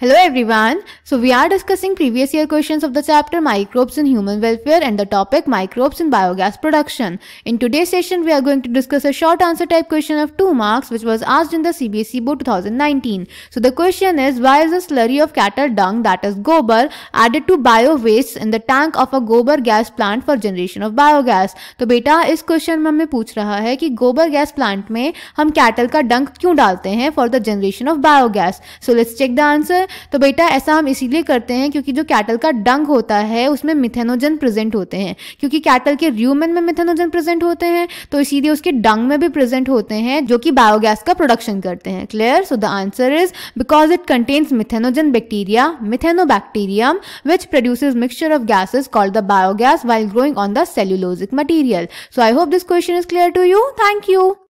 Hello everyone. So we are discussing previous year questions of the chapter microbes in human welfare and the topic microbes in biogas production. In today's session we are going to discuss a short answer type question of 2 marks which was asked in the CBSE board 2019. So the question is why is a slurry of cattle dung that is gobar added to bio waste in the tank of a gobar gas plant for generation of biogas? So beta, is question में हमें पूछ रहा है कि गोबर gas plant में हम cattle का डंक क्यों डालते हैं the generation of biogas. So let's check the answer. तो बेटा ऐसा हम इसीलिए करते हैं क्योंकि जो कैटल का डंग होता है उसमें मिथेनोजन प्रेजेंट होते हैं क्योंकि कैटल के र्यूमन में मिथेनोजन प्रेजेंट होते हैं तो इसीलिए उसके डंग में भी प्रेजेंट होते हैं जो कि बायोगैस का प्रोडक्शन करते हैं clear so the answer is because it contains methanogen bacteria methano bacterium which produce mixture of gases called the biogas while growing on the cellulosic material so I hope this question is clear to you thank you